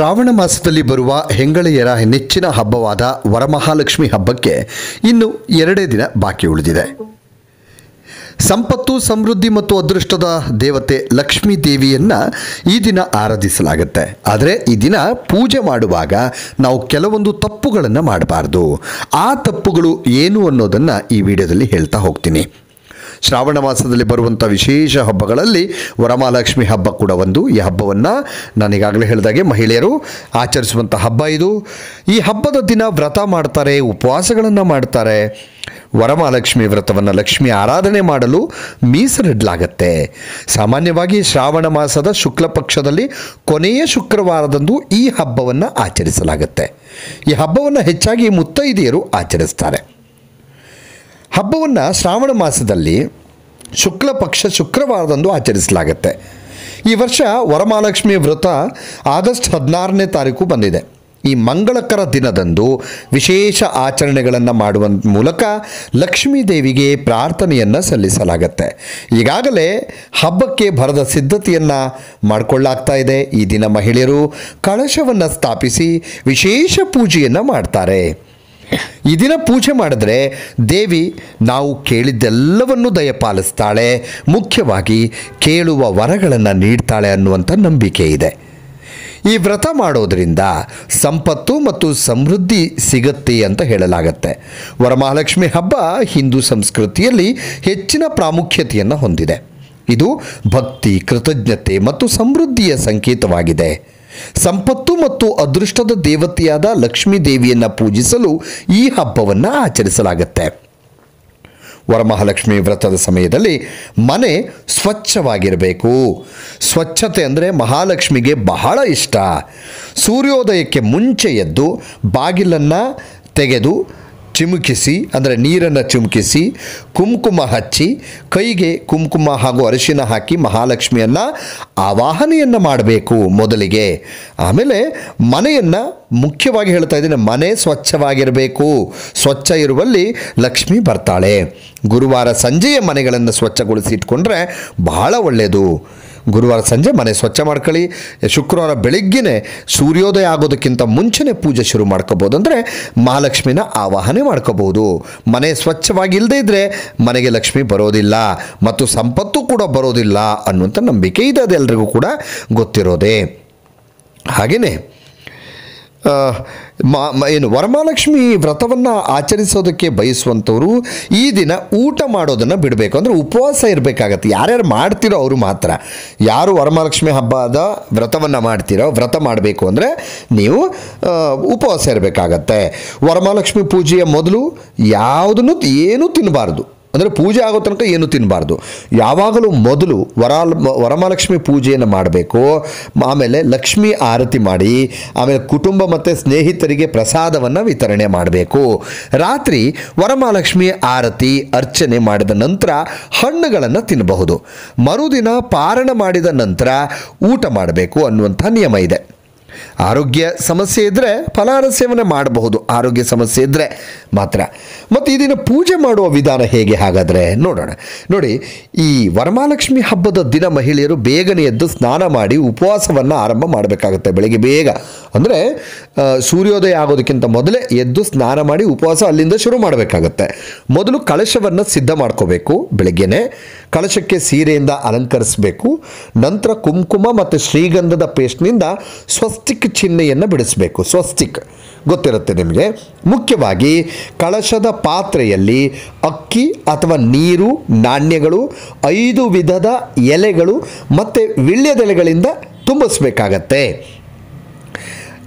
ಶ್ರಾವಣ ಮಾಸದಲ್ಲಿ ಬರುವ ಹೆಂಗಳೆಯರ ನೆಚ್ಚಿನ ಹಬ್ಬವಾದ ವರಮಹಾಲಕ್ಷ್ಮಿ ಹಬ್ಬಕ್ಕೆ ಇನ್ನು ಎರಡೇ ದಿನ ಬಾಕಿ ಉಳಿದಿದೆ ಸಂಪತ್ತು ಸಮೃದ್ಧಿ ಮತ್ತು ಅದೃಷ್ಟದ ದೇವತೆ ಲಕ್ಷ್ಮೀ ದೇವಿಯನ್ನು ಈ ದಿನ ಆರಾಧಿಸಲಾಗುತ್ತೆ ಆದರೆ ಈ ದಿನ ಪೂಜೆ ಮಾಡುವಾಗ ನಾವು ಕೆಲವೊಂದು ತಪ್ಪುಗಳನ್ನು ಮಾಡಬಾರ್ದು ಆ ತಪ್ಪುಗಳು ಏನು ಅನ್ನೋದನ್ನು ಈ ವಿಡಿಯೋದಲ್ಲಿ ಹೇಳ್ತಾ ಹೋಗ್ತೀನಿ ಶ್ರಾವಣ ಮಾಸದಲ್ಲಿ ಬರುವಂಥ ವಿಶೇಷ ಹಬ್ಬಗಳಲ್ಲಿ ವರಮಹಾಲಕ್ಷ್ಮಿ ಹಬ್ಬ ಕೂಡ ಒಂದು ಈ ಹಬ್ಬವನ್ನು ನಾನೀಗಾಗಲೇ ಹೇಳಿದಾಗೆ ಮಹಿಳೆಯರು ಆಚರಿಸುವಂಥ ಹಬ್ಬ ಇದು ಈ ಹಬ್ಬದ ದಿನ ವ್ರತ ಮಾಡ್ತಾರೆ ಉಪವಾಸಗಳನ್ನು ಮಾಡ್ತಾರೆ ವರಮಹಾಲಕ್ಷ್ಮಿ ವ್ರತವನ್ನು ಲಕ್ಷ್ಮಿ ಆರಾಧನೆ ಮಾಡಲು ಮೀಸಲಿಡಲಾಗತ್ತೆ ಸಾಮಾನ್ಯವಾಗಿ ಶ್ರಾವಣ ಮಾಸದ ಶುಕ್ಲ ಪಕ್ಷದಲ್ಲಿ ಕೊನೆಯ ಶುಕ್ರವಾರದಂದು ಈ ಹಬ್ಬವನ್ನು ಆಚರಿಸಲಾಗುತ್ತೆ ಈ ಹಬ್ಬವನ್ನು ಹೆಚ್ಚಾಗಿ ಮುತ್ತೈದೆಯರು ಆಚರಿಸ್ತಾರೆ ಹಬ್ಬವನ್ನು ಶ್ರಾವಣ ಮಾಸದಲ್ಲಿ ಶುಕ್ಲ ಪಕ್ಷ ಶುಕ್ರವಾರದಂದು ಆಚರಿಸಲಾಗುತ್ತೆ ಈ ವರ್ಷ ವರಮಹಾಲಕ್ಷ್ಮಿ ವ್ರತ ಆಗಸ್ಟ್ ಹದಿನಾರನೇ ತಾರೀಕು ಬಂದಿದೆ ಈ ಮಂಗಳಕರ ದಿನದಂದು ವಿಶೇಷ ಆಚರಣೆಗಳನ್ನು ಮಾಡುವ ಮೂಲಕ ಲಕ್ಷ್ಮೀ ದೇವಿಗೆ ಪ್ರಾರ್ಥನೆಯನ್ನು ಸಲ್ಲಿಸಲಾಗತ್ತೆ ಈಗಾಗಲೇ ಹಬ್ಬಕ್ಕೆ ಭರದ ಸಿದ್ಧತೆಯನ್ನು ಮಾಡಿಕೊಳ್ಳಾಗ್ತಾ ಇದೆ ಈ ದಿನ ಮಹಿಳೆಯರು ಕಳಶವನ್ನು ಸ್ಥಾಪಿಸಿ ವಿಶೇಷ ಪೂಜೆಯನ್ನು ಮಾಡ್ತಾರೆ ಈ ದಿನ ಪೂಜೆ ಮಾಡಿದ್ರೆ ದೇವಿ ನಾವು ಕೇಳಿದ್ದೆಲ್ಲವನ್ನೂ ದಯಪಾಲಿಸ್ತಾಳೆ ಮುಖ್ಯವಾಗಿ ಕೇಳುವ ವರಗಳನ್ನು ನೀಡ್ತಾಳೆ ಅನ್ನುವಂಥ ನಂಬಿಕೆ ಇದೆ ಈ ವ್ರತ ಮಾಡೋದರಿಂದ ಸಂಪತ್ತು ಮತ್ತು ಸಮೃದ್ಧಿ ಸಿಗತ್ತೆ ಅಂತ ಹೇಳಲಾಗತ್ತೆ ವರಮಹಾಲಕ್ಷ್ಮಿ ಹಬ್ಬ ಹಿಂದೂ ಸಂಸ್ಕೃತಿಯಲ್ಲಿ ಹೆಚ್ಚಿನ ಪ್ರಾಮುಖ್ಯತೆಯನ್ನು ಹೊಂದಿದೆ ಇದು ಭಕ್ತಿ ಕೃತಜ್ಞತೆ ಮತ್ತು ಸಮೃದ್ಧಿಯ ಸಂಕೇತವಾಗಿದೆ ಸಂಪತ್ತು ಮತ್ತು ಅದೃಷ್ಟದ ದೇವತೆಯಾದ ಲಕ್ಷ್ಮೀ ದೇವಿಯನ್ನು ಪೂಜಿಸಲು ಈ ಹಬ್ಬವನ್ನು ಆಚರಿಸಲಾಗುತ್ತೆ ವರಮಹಾಲಕ್ಷ್ಮಿ ವ್ರತದ ಸಮಯದಲ್ಲಿ ಮನೆ ಸ್ವಚ್ಛವಾಗಿರಬೇಕು ಸ್ವಚ್ಛತೆ ಅಂದರೆ ಮಹಾಲಕ್ಷ್ಮಿಗೆ ಬಹಳ ಇಷ್ಟ ಸೂರ್ಯೋದಯಕ್ಕೆ ಮುಂಚೆ ಎದ್ದು ಬಾಗಿಲನ್ನು ತೆಗೆದು ಚಿಮುಕಿಸಿ ಅಂದರೆ ನೀರನ್ನು ಚಿಮುಕಿಸಿ ಕುಂಕುಮ ಹಚ್ಚಿ ಕೈಗೆ ಕುಂಕುಮ ಹಾಗೂ ಅರಿಶಿನ ಹಾಕಿ ಮಹಾಲಕ್ಷ್ಮಿಯನ್ನು ಆವಾಹನೆಯನ್ನು ಮಾಡಬೇಕು ಮೊದಲಿಗೆ ಆಮೇಲೆ ಮನೆಯನ್ನು ಮುಖ್ಯವಾಗಿ ಹೇಳ್ತಾ ಇದ್ದೀನಿ ಮನೆ ಸ್ವಚ್ಛವಾಗಿರಬೇಕು ಸ್ವಚ್ಛ ಇರುವಲ್ಲಿ ಲಕ್ಷ್ಮಿ ಬರ್ತಾಳೆ ಗುರುವಾರ ಸಂಜೆಯ ಮನೆಗಳನ್ನು ಸ್ವಚ್ಛಗೊಳಿಸಿ ಇಟ್ಕೊಂಡ್ರೆ ಬಹಳ ಒಳ್ಳೆಯದು ಗುರುವಾರ ಸಂಜೆ ಮನೆ ಸ್ವಚ್ಛ ಮಾಡ್ಕೊಳ್ಳಿ ಶುಕ್ರವಾರ ಬೆಳಿಗ್ಗೆನೇ ಸೂರ್ಯೋದಯ ಆಗೋದಕ್ಕಿಂತ ಮುಂಚೆನೇ ಪೂಜೆ ಶುರು ಮಾಡ್ಕೋಬೋದು ಅಂದರೆ ಮಹಾಲಕ್ಷ್ಮಿನ ಆವಾಹನೆ ಮಾಡ್ಕೋಬೋದು ಮನೆ ಸ್ವಚ್ಛವಾಗಿ ಇಲ್ಲದೇ ಇದ್ದರೆ ಮನೆಗೆ ಲಕ್ಷ್ಮಿ ಬರೋದಿಲ್ಲ ಮತ್ತು ಸಂಪತ್ತು ಕೂಡ ಬರೋದಿಲ್ಲ ಅನ್ನುವಂಥ ನಂಬಿಕೆ ಇದೆ ಅದೆಲ್ಲರಿಗೂ ಕೂಡ ಗೊತ್ತಿರೋದೆ ಹಾಗೆಯೇ ಏನು ವರಮಾಲಕ್ಷ್ಮಿ ವ್ರತವನ್ನು ಆಚರಿಸೋದಕ್ಕೆ ಬಯಸುವಂಥವ್ರು ಈ ದಿನ ಊಟ ಮಾಡೋದನ್ನು ಬಿಡಬೇಕು ಅಂದರೆ ಉಪವಾಸ ಇರಬೇಕಾಗತ್ತೆ ಯಾರ್ಯಾರು ಮಾಡ್ತಿರೋ ಅವರು ಮಾತ್ರ ಯಾರು ವರಮಹಾಲಕ್ಷ್ಮಿ ಹಬ್ಬದ ವ್ರತವನ್ನು ಮಾಡ್ತಿರೋ ವ್ರತ ಮಾಡಬೇಕು ಅಂದರೆ ನೀವು ಉಪವಾಸ ಇರಬೇಕಾಗತ್ತೆ ವರಮಹಾಲಕ್ಷ್ಮಿ ಪೂಜೆಯ ಮೊದಲು ಯಾವುದನ್ನು ಏನೂ ತಿನ್ನಬಾರ್ದು ಅಂದರೆ ಪೂಜೆ ಆಗೋ ತನಕ ಏನು ತಿನ್ನಬಾರ್ದು ಯಾವಾಗಲೂ ಮೊದಲು ವರ ವರಮಹಾಲಕ್ಷ್ಮಿ ಪೂಜೆಯನ್ನು ಮಾಡಬೇಕು ಆಮೇಲೆ ಲಕ್ಷ್ಮಿ ಆರತಿ ಮಾಡಿ ಆಮೇಲೆ ಕುಟುಂಬ ಮತ್ತು ಸ್ನೇಹಿತರಿಗೆ ಪ್ರಸಾದವನ್ನು ವಿತರಣೆ ಮಾಡಬೇಕು ರಾತ್ರಿ ವರಮಹಾಲಕ್ಷ್ಮಿ ಆರತಿ ಅರ್ಚನೆ ಮಾಡಿದ ನಂತರ ಹಣ್ಣುಗಳನ್ನು ತಿನ್ನಬಹುದು ಮರುದಿನ ಪಾರಣ ಮಾಡಿದ ನಂತರ ಊಟ ಮಾಡಬೇಕು ಅನ್ನುವಂಥ ನಿಯಮ ಇದೆ ಆರೋಗ್ಯ ಸಮಸ್ಯೆ ಇದ್ದರೆ ಫಲಹಾರ ಸೇವನೆ ಮಾಡಬಹುದು ಆರೋಗ್ಯ ಸಮಸ್ಯೆ ಇದ್ದರೆ ಮಾತ್ರ ಮತ್ತು ಇದನ್ನು ಪೂಜೆ ಮಾಡುವ ವಿಧಾನ ಹೇಗೆ ಹಾಗಾದರೆ ನೋಡೋಣ ನೋಡಿ ಈ ವರಮಹಾಲಕ್ಷ್ಮಿ ಹಬ್ಬದ ದಿನ ಮಹಿಳೆಯರು ಬೇಗನೆ ಎದ್ದು ಸ್ನಾನ ಮಾಡಿ ಉಪವಾಸವನ್ನು ಆರಂಭ ಮಾಡಬೇಕಾಗುತ್ತೆ ಬೆಳಗ್ಗೆ ಬೇಗ ಅಂದರೆ ಸೂರ್ಯೋದಯ ಆಗೋದಕ್ಕಿಂತ ಮೊದಲೇ ಎದ್ದು ಸ್ನಾನ ಮಾಡಿ ಉಪವಾಸ ಅಲ್ಲಿಂದ ಶುರು ಮಾಡಬೇಕಾಗತ್ತೆ ಮೊದಲು ಕಳಶವನ್ನು ಸಿದ್ಧ ಮಾಡ್ಕೋಬೇಕು ಬೆಳಗ್ಗೆನೆ ಕಳಶಕ್ಕೆ ಸೀರೆಯಿಂದ ಅಲಂಕರಿಸಬೇಕು ನಂತರ ಕುಂಕುಮ ಮತ್ತು ಶ್ರೀಗಂಧದ ಪೇಸ್ಟ್ನಿಂದ ಸ್ವಸ್ತಿಕ್ ಚಿಹ್ನೆಯನ್ನು ಬಿಡಿಸಬೇಕು ಸ್ವಸ್ತಿಕ್ ಗೊತ್ತಿರುತ್ತೆ ನಿಮಗೆ ಮುಖ್ಯವಾಗಿ ಕಳಶದ ಪಾತ್ರೆಯಲ್ಲಿ ಅಕ್ಕಿ ಅಥವಾ ನೀರು ನಾಣ್ಯಗಳು ಐದು ವಿಧದ ಎಲೆಗಳು ಮತ್ತು ವಿಳ್ಯದೆಲೆಗಳಿಂದ ತುಂಬಿಸ್ಬೇಕಾಗತ್ತೆ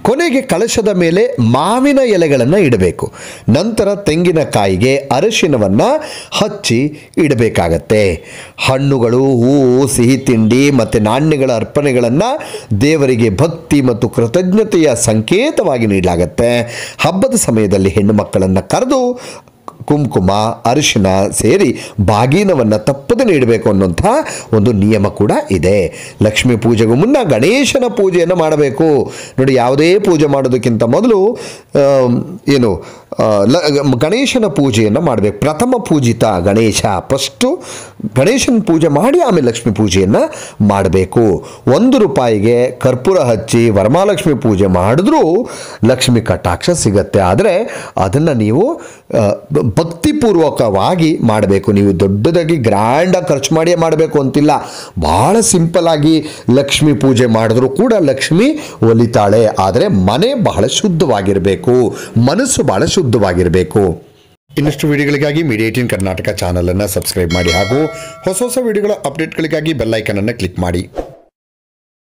ಕೊನೆಗೆ ಕಳಶದ ಮೇಲೆ ಮಾವಿನ ಎಲೆಗಳನ್ನು ಇಡಬೇಕು ನಂತರ ತೆಂಗಿನಕಾಯಿಗೆ ಅರಶಿನವನ್ನು ಹಚ್ಚಿ ಇಡಬೇಕಾಗತ್ತೆ ಹಣ್ಣುಗಳು ಹೂವು ಸಿಹಿ ತಿಂಡಿ ಮತ್ತು ನಾಣ್ಯಗಳ ಅರ್ಪಣೆಗಳನ್ನು ದೇವರಿಗೆ ಭಕ್ತಿ ಮತ್ತು ಕೃತಜ್ಞತೆಯ ಸಂಕೇತವಾಗಿ ನೀಡಲಾಗತ್ತೆ ಹಬ್ಬದ ಸಮಯದಲ್ಲಿ ಹೆಣ್ಣು ಮಕ್ಕಳನ್ನು ಕರೆದು ಕುಂಕುಮ ಅರಿಶಿನ ಸೇರಿ ಬಾಗಿನವನ್ನು ತಪ್ಪು ನೀಡಬೇಕು ಅನ್ನುವಂಥ ಒಂದು ನಿಯಮ ಕೂಡ ಇದೆ ಲಕ್ಷ್ಮೀ ಪೂಜೆಗೂ ಮುನ್ನ ಗಣೇಶನ ಪೂಜೆಯನ್ನು ಮಾಡಬೇಕು ನೋಡಿ ಯಾವುದೇ ಪೂಜೆ ಮಾಡೋದಕ್ಕಿಂತ ಮೊದಲು ಏನು ಗಣೇಶನ ಪೂಜೆಯನ್ನು ಮಾಡಬೇಕು ಪ್ರಥಮ ಪೂಜಿತ ಗಣೇಶ ಫಸ್ಟು ಗಣೇಶನ ಪೂಜೆ ಮಾಡಿ ಆಮೇಲೆ ಲಕ್ಷ್ಮೀ ಪೂಜೆಯನ್ನು ಮಾಡಬೇಕು ಒಂದು ರೂಪಾಯಿಗೆ ಕರ್ಪೂರ ಹಚ್ಚಿ ವರಮಾಲಕ್ಷ್ಮಿ ಪೂಜೆ ಮಾಡಿದ್ರೂ ಲಕ್ಷ್ಮಿ ಕಟಾಕ್ಷ ಸಿಗತ್ತೆ ಆದರೆ ಅದನ್ನು ನೀವು ಭಕ್ತಿಪೂರ್ವಕವಾಗಿ ಮಾಡಬೇಕು ನೀವು ದೊಡ್ಡದಾಗಿ ಗ್ರ್ಯಾಂಡ್ ಗ್ರ್ಯಾಂಡಾಗಿ ಖರ್ಚು ಮಾಡಿಯೇ ಮಾಡಬೇಕು ಅಂತಿಲ್ಲ ಭಾಳ ಆಗಿ ಲಕ್ಷ್ಮಿ ಪೂಜೆ ಮಾಡಿದ್ರೂ ಕೂಡ ಲಕ್ಷ್ಮಿ ಒಲಿತಾಳೆ ಆದರೆ ಮನೆ ಬಹಳ ಶುದ್ಧವಾಗಿರಬೇಕು ಮನಸ್ಸು ಬಹಳ ಶುದ್ಧವಾಗಿರಬೇಕು ಇನ್ನಷ್ಟು ವಿಡಿಯೋಗಳಿಗಾಗಿ ಮೀಡಿಯಾ ಕರ್ನಾಟಕ ಚಾನಲನ್ನು ಸಬ್ಸ್ಕ್ರೈಬ್ ಮಾಡಿ ಹಾಗೂ ಹೊಸ ಹೊಸ ವಿಡಿಯೋಗಳ ಅಪ್ಡೇಟ್ಗಳಿಗಾಗಿ ಬೆಲ್ಲೈಕನನ್ನು ಕ್ಲಿಕ್ ಮಾಡಿ